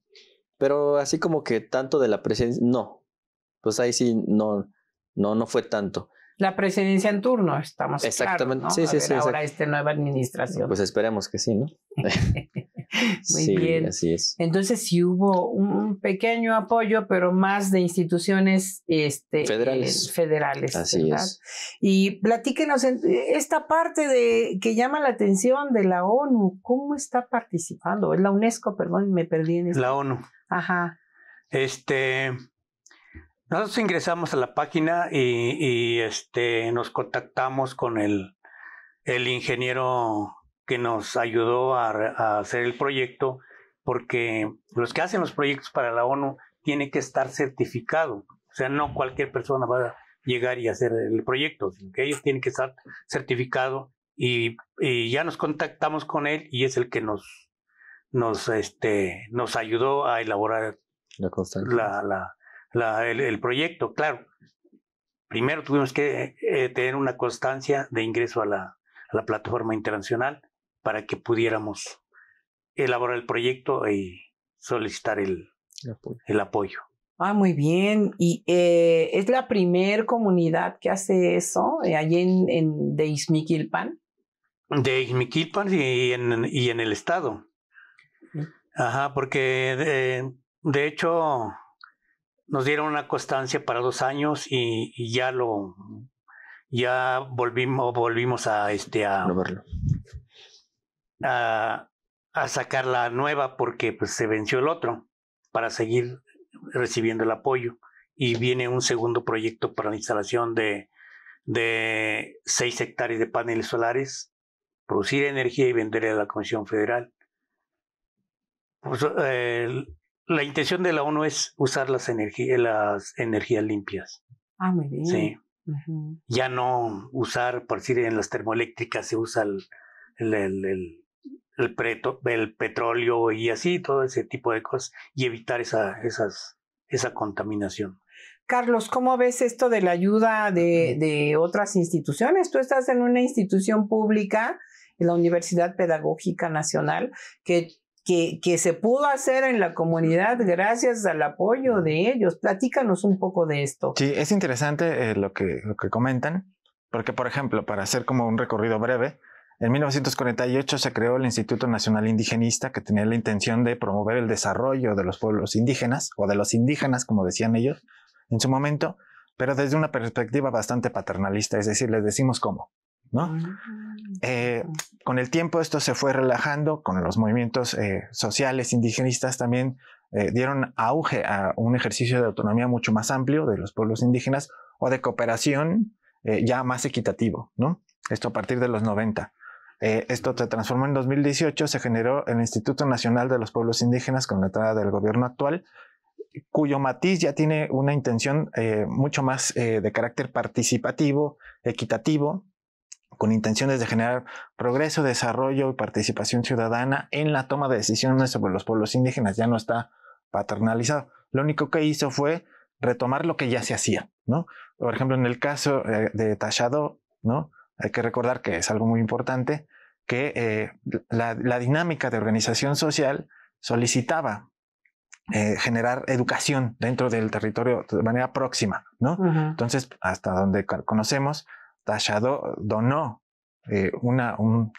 Pero así como que tanto de la presencia, no, pues ahí sí, no, no, no fue tanto. La presidencia en turno, estamos Exactamente, sí, sí, sí. Ahora esta nueva administración. Pues esperemos que sí, ¿no? Muy bien. Así es. Entonces sí hubo un, pequeño apoyo, pero más de instituciones este, federales. así es. Y platíquenos esta parte de que llama la atención de la ONU, ¿cómo está participando? Es la UNESCO, perdón, me perdí en eso. La ONU. Ajá. Este, nosotros ingresamos a la página y, y este, nos contactamos con el, el ingeniero nos ayudó a, hacer el proyecto, porque los que hacen los proyectos para la ONU tienen que estar certificados. O sea, no cualquier persona va a llegar y hacer el proyecto, sino que ellos tienen que estar certificados y, ya nos contactamos con él y es el que nos, nos, este, nos ayudó a elaborar la, la, la, el, proyecto. Claro, primero tuvimos que eh, tener una constancia de ingreso a la, a la plataforma internacional para que pudiéramos elaborar el proyecto y solicitar el, el, apoyo. Ah, muy bien. Y eh, es la primer comunidad que hace eso eh, allí en, en de Izmiquilpan. De y en, y en el estado. Ajá, porque de, hecho nos dieron una constancia para dos años y, ya lo ya volvimos volvimos a este a, sacar la nueva porque pues, se venció el otro para seguir recibiendo el apoyo. Y viene un segundo proyecto para la instalación de, de hectáreas de paneles solares, producir energía y venderla a la Comisión Federal. Pues, la intención de la ONU es usar las, energías las energías limpias. Ah, muy bien. Sí. Ya no usar, por decir, en las termoeléctricas se usa el el, preto, el petróleo y así, todo ese tipo de cosas, y evitar esa, esas, esa contaminación. Carlos, ¿cómo ves esto de la ayuda de, de, otras instituciones? Tú estás en una institución pública, en la Universidad Pedagógica Nacional, que, que, que se pudo hacer en la comunidad gracias al apoyo de ellos. Platícanos un poco de esto. Sí, es interesante eh, lo, que, lo que comentan, porque, por ejemplo, para hacer como un recorrido breve, en 1948 se creó el Instituto Nacional Indigenista que tenía la intención de promover el desarrollo de los pueblos indígenas o de los indígenas, como decían ellos en su momento, pero desde una perspectiva bastante paternalista, es decir, les decimos cómo. ¿no? Ah, eh, con el tiempo esto se fue relajando, con los movimientos eh, sociales indigenistas también eh, dieron auge a un ejercicio de autonomía mucho más amplio de los pueblos indígenas o de cooperación ya más equitativo, ¿no? Esto a partir de los 90. Eh, esto se transformó en 2018, se generó el Instituto Nacional de los Pueblos Indígenas con la entrada del gobierno actual, cuyo matiz ya tiene una intención eh, mucho más eh, de carácter participativo, equitativo, con intenciones de generar progreso, desarrollo y participación ciudadana en la toma de decisiones sobre los pueblos indígenas. Ya no está paternalizado. Lo único que hizo fue retomar lo que ya se hacía, ¿no? Por ejemplo, en el caso de Tachado, ¿no? Hay que recordar que es algo muy importante que eh, la, dinámica de organización social solicitaba eh, generar educación dentro del territorio de manera próxima, ¿no? Entonces, hasta donde conocemos, Tashado donó eh, un,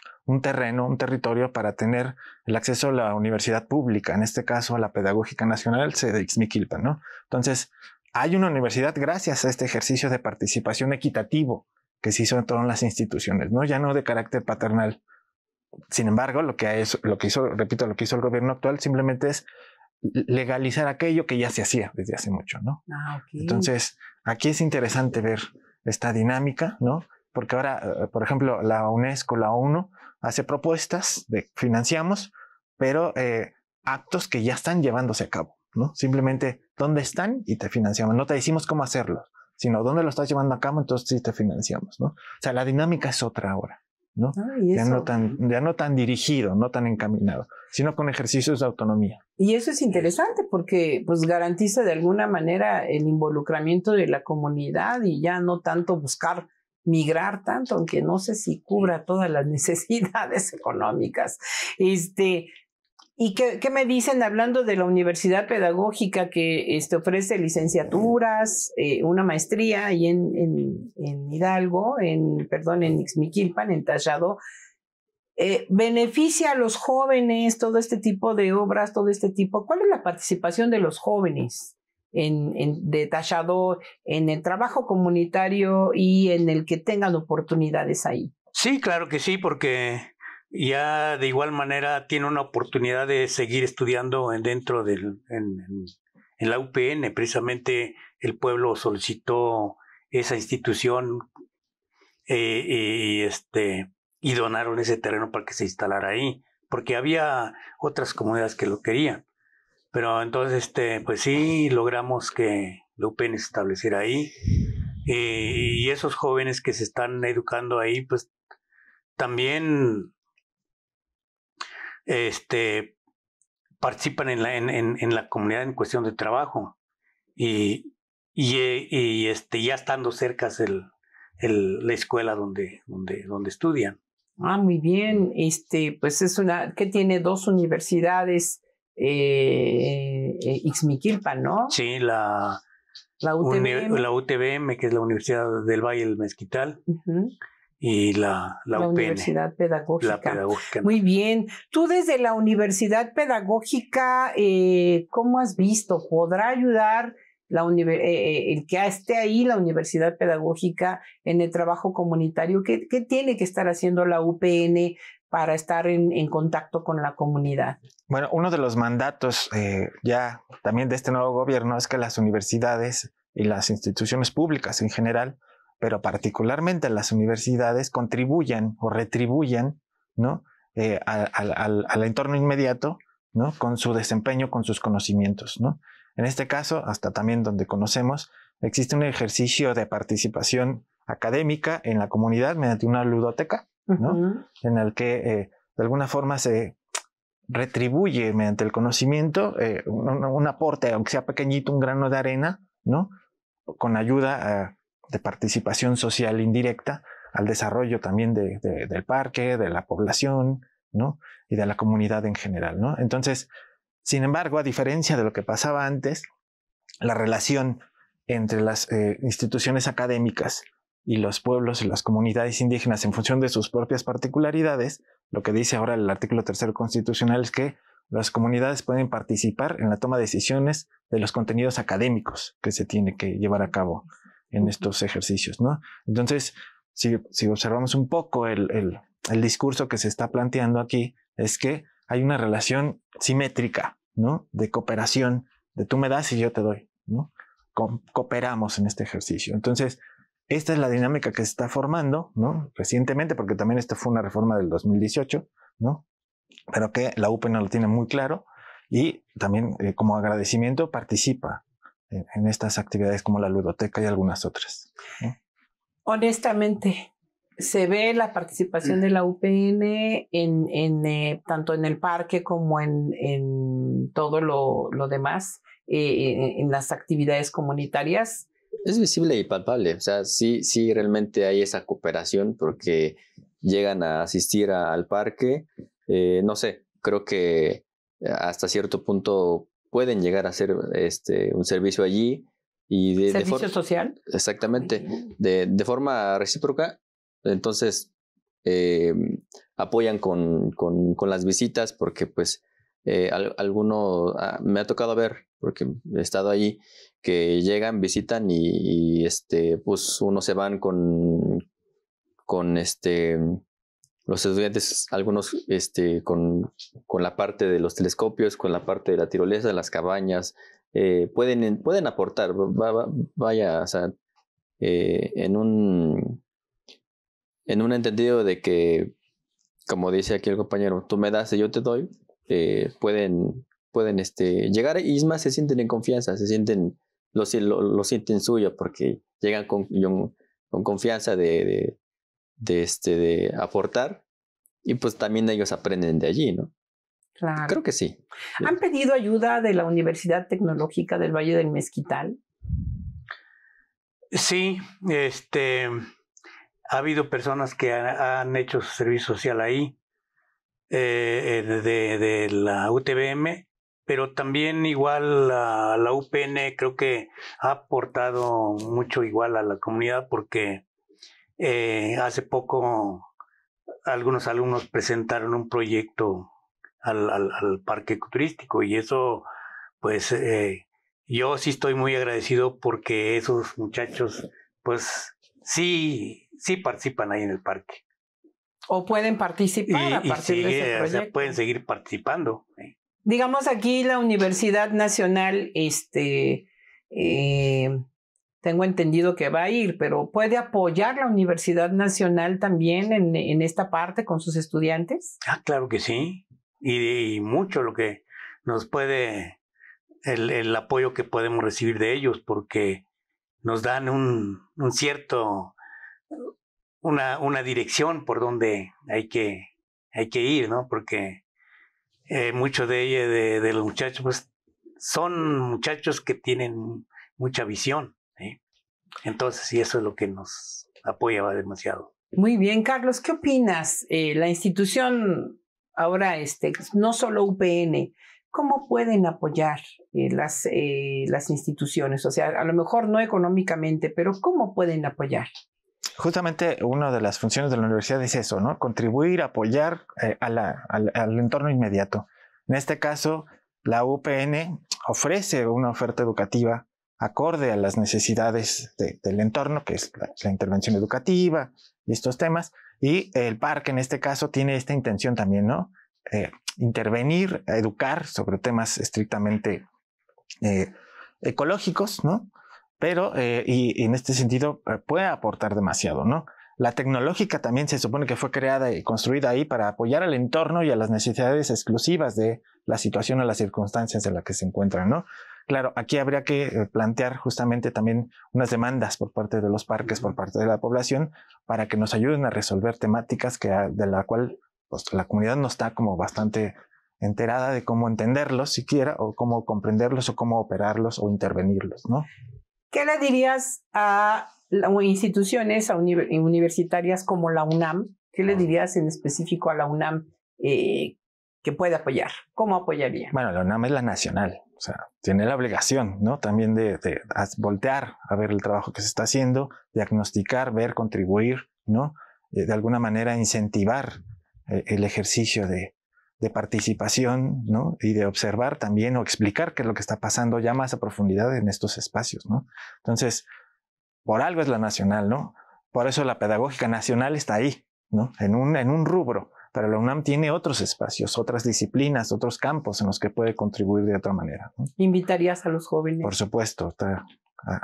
terreno, un territorio para tener el acceso a la universidad pública, en este caso a la Pedagógica Nacional de Miquilpa, ¿no? Entonces, hay una universidad gracias a este ejercicio de participación equitativo que se hizo en todas las instituciones, ¿no? Ya no de carácter paternal, sin embargo, lo que, es, lo que hizo, repito, lo que hizo el gobierno actual simplemente es legalizar aquello que ya se hacía desde hace mucho, ¿no? Ah, entonces, aquí es interesante ver esta dinámica, ¿no? Porque ahora, eh, por ejemplo, la UNESCO, la ONU, hace propuestas de financiamos, pero eh, actos que ya están llevándose a cabo, ¿no? Simplemente dónde están y te financiamos. No te decimos cómo hacerlo, sino dónde lo estás llevando a cabo, entonces sí te financiamos, ¿no? O sea, la dinámica es otra ahora ya, no tan, ya no tan dirigido, no tan encaminado, sino con ejercicios de autonomía. Y eso es interesante porque pues garantiza de alguna manera el involucramiento de la comunidad y ya no tanto buscar migrar tanto, aunque no sé si cubra todas las necesidades económicas. Este, ¿Y qué, qué, me dicen hablando de la universidad pedagógica que este, ofrece licenciaturas, eh, una maestría ahí en, en, Hidalgo, en, perdón, en Ixmiquilpan, en Tallado? Eh, ¿Beneficia a los jóvenes todo este tipo de obras, todo este tipo? ¿Cuál es la participación de los jóvenes en, en, de Tallado en el trabajo comunitario y en el que tengan oportunidades ahí? Sí, claro que sí, porque ya de igual manera tiene una oportunidad de seguir estudiando dentro del, en, la UPN. Precisamente el pueblo solicitó esa institución eh, y, este, y donaron ese terreno para que se instalara ahí, porque había otras comunidades que lo querían. Pero entonces, este, pues sí, logramos que la UPN se estableciera ahí. Eh, y esos jóvenes que se están educando ahí, pues también este, participan en la, en, en, la comunidad en cuestión de trabajo y, y, eh, este, ya estando cerca es el, la escuela donde, donde, donde estudian. Ah, muy bien. Este, pues es una que tiene dos universidades, eh, eh ¿no? Sí, la, la UTBM. que es la Universidad del Valle del Mezquital, y la, la, Universidad Pedagógica. pedagógica. Muy bien. Tú desde la Universidad Pedagógica, eh, ¿cómo has visto? ¿Podrá ayudar la eh, eh, el que esté ahí la Universidad Pedagógica en el trabajo comunitario? ¿Qué, qué tiene que estar haciendo la UPN para estar en, contacto con la comunidad? Bueno, uno de los mandatos ya también de este nuevo gobierno es que las universidades y las instituciones públicas en general pero particularmente las universidades contribuyan o retribuyen ¿no? Eh, al, entorno inmediato ¿no? con su desempeño, con sus conocimientos. ¿no? En este caso, hasta también donde conocemos, existe un ejercicio de participación académica en la comunidad mediante una ludoteca, en el que eh, de alguna forma se retribuye mediante el conocimiento eh, un, aporte, aunque sea pequeñito, un grano de arena, ¿no? con ayuda a de participación social indirecta al desarrollo también del parque, de la población, ¿no? Y de la comunidad en general, Entonces, sin embargo, a diferencia de lo que pasaba antes, la relación entre las eh, instituciones académicas y los pueblos y las comunidades indígenas en función de sus propias particularidades, lo que dice ahora el artículo tercero constitucional es que las comunidades pueden participar en la toma de decisiones de los contenidos académicos que se tiene que llevar a cabo en estos ejercicios, ¿no? Entonces, si, observamos un poco el, el, discurso que se está planteando aquí, es que hay una relación simétrica, ¿no? De cooperación, de tú me das y yo te doy, ¿no? cooperamos en este ejercicio. Entonces, esta es la dinámica que se está formando, ¿no? Recientemente, porque también esta fue una reforma del 2018, ¿no? Pero que la UP no lo tiene muy claro y también eh, como agradecimiento participa en, estas actividades como la ludoteca y algunas otras. Honestamente, se ve la participación de la UPN en, eh, tanto en el parque como en, todo lo, demás, eh, eh, en, las actividades comunitarias. Es visible y palpable, o sea, sí, sí realmente hay esa cooperación porque llegan a asistir al parque, no sé, creo que hasta cierto punto pueden llegar a hacer este, un servicio allí. Y de, ¿Servicio social? Exactamente, de, forma recíproca. Entonces, eh, apoyan con, las visitas porque pues eh, alguno, ah, me ha tocado ver, porque he estado allí, que llegan, visitan y, este, pues uno se van con, con este los estudiantes, algunos este, con, la parte de los telescopios, con la parte de la tirolesa, las cabañas, eh, pueden, pueden aportar, vaya, o sea, eh, en, un, en un entendido de que, como dice aquí el compañero, tú me das y yo te doy, eh, pueden, pueden este, llegar y es más, se sienten en confianza, se sienten, lo, lo sienten suyo porque llegan con, confianza de de, este, de aportar y pues también ellos aprenden de allí, ¿no? Claro. Creo que sí. ¿Han pedido ayuda de la Universidad Tecnológica del Valle del Mezquital? Sí, este, ha habido personas que han, hecho su servicio social ahí, eh, eh, de, la UTBM, pero también igual la UPN creo que ha aportado mucho igual a la comunidad porque eh, hace poco algunos alumnos presentaron un proyecto al, parque ecoturístico y eso, pues eh, yo sí estoy muy agradecido porque esos muchachos, pues sí, sí participan ahí en el parque. O pueden participar a partir pueden seguir participando. ¿eh? Digamos aquí la Universidad Nacional, este, eh, tengo entendido que va a ir, pero ¿puede apoyar la Universidad Nacional también en, esta parte con sus estudiantes? Ah, claro que sí. Y, mucho lo que nos puede, el, apoyo que podemos recibir de ellos, porque nos dan un, cierto, una, dirección por donde hay que, hay que ir, ¿no? Porque eh, mucho muchos de ellos, de, de los muchachos, pues, son muchachos que tienen mucha visión entonces, y eso es lo que nos apoyaba demasiado. Muy bien, Carlos, ¿qué opinas? Eh, la institución ahora, este, no solo UPN, ¿cómo pueden apoyar eh, las, eh, las instituciones? O sea, a lo mejor no económicamente, pero ¿cómo pueden apoyar? Justamente una de las funciones de la universidad es eso, ¿no? Contribuir, apoyar a al, al entorno inmediato. En este caso, la UPN ofrece una oferta educativa acorde a las necesidades del entorno, que es la, intervención educativa y estos temas. Y el parque en este caso tiene esta intención también, ¿no? Eh, intervenir, educar sobre temas estrictamente eh, ecológicos, ¿no? Pero, eh, y, y, en este sentido, puede aportar demasiado, ¿no? La tecnológica también se supone que fue creada y construida ahí para apoyar al entorno y a las necesidades exclusivas de la situación o las circunstancias en las que se encuentran, ¿no? Claro, aquí habría que eh, plantear justamente también unas demandas por parte de los parques, por parte de la población, para que nos ayuden a resolver temáticas que, de la cual pues, la comunidad no está como bastante enterada de cómo entenderlos siquiera, o cómo comprenderlos, o cómo operarlos, o intervenirlos, ¿no? ¿Qué le dirías a instituciones universitarias como la UNAM? ¿Qué le dirías en específico a la UNAM eh, que puede apoyar? ¿Cómo apoyaría? Bueno, la UNAM es la nacional. O sea, tiene la obligación, ¿no? También de, voltear a ver el trabajo que se está haciendo, diagnosticar, ver, contribuir, ¿no? Eh, de alguna manera incentivar eh, el ejercicio de, participación, Y de observar también o explicar qué es lo que está pasando ya más a profundidad en estos espacios, Entonces, por algo es la nacional, ¿no? Por eso la pedagógica nacional está ahí, ¿no? En en un rubro, pero la UNAM tiene otros espacios, otras disciplinas, otros campos en los que puede contribuir de otra manera. ¿Invitarías a los jóvenes? Por supuesto, a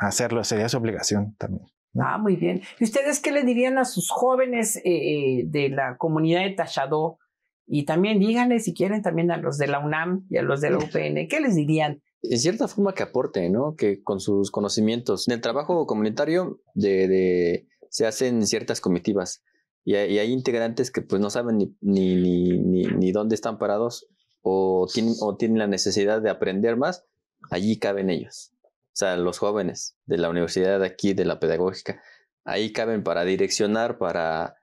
hacerlo sería su obligación también. Ah, muy bien. ¿Y ustedes qué les dirían a sus jóvenes eh, eh, de la comunidad de Tachadó? Y también díganle si quieren también a los de la UNAM y a los de la UPN, ¿qué les dirían? en cierta forma que aporte, ¿no? Que con sus conocimientos. En el trabajo comunitario se hacen ciertas comitivas y hay, integrantes que pues no saben ni, ni, ni, dónde están parados o tienen, o tienen la necesidad de aprender más, allí caben ellos. O sea, los jóvenes de la universidad aquí, de la pedagógica, ahí caben para direccionar, para,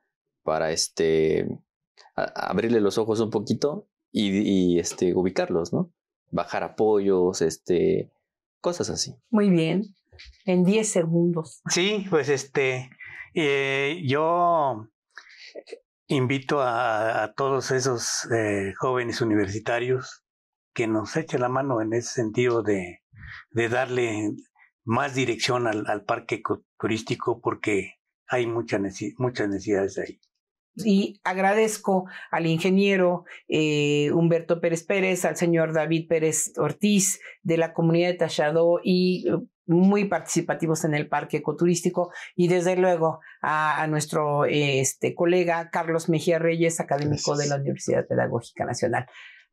para este, abrirle los ojos un poquito y, este, ubicarlos, ¿no? Bajar apoyos, este, cosas así. Muy bien, en 10 segundos. Sí, pues este, eh, yo invito a, todos esos eh, jóvenes universitarios que nos echen la mano en ese sentido de, darle más dirección al, parque turístico porque hay muchas muchas necesidades ahí. Y agradezco al ingeniero eh, Humberto Pérez Pérez, al señor David Pérez Ortiz de la comunidad de Tachado y muy participativos en el parque ecoturístico y desde luego a, nuestro este, colega Carlos Mejía Reyes, académico de la Universidad Pedagógica Nacional.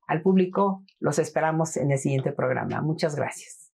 Al público los esperamos en el siguiente programa. Muchas gracias.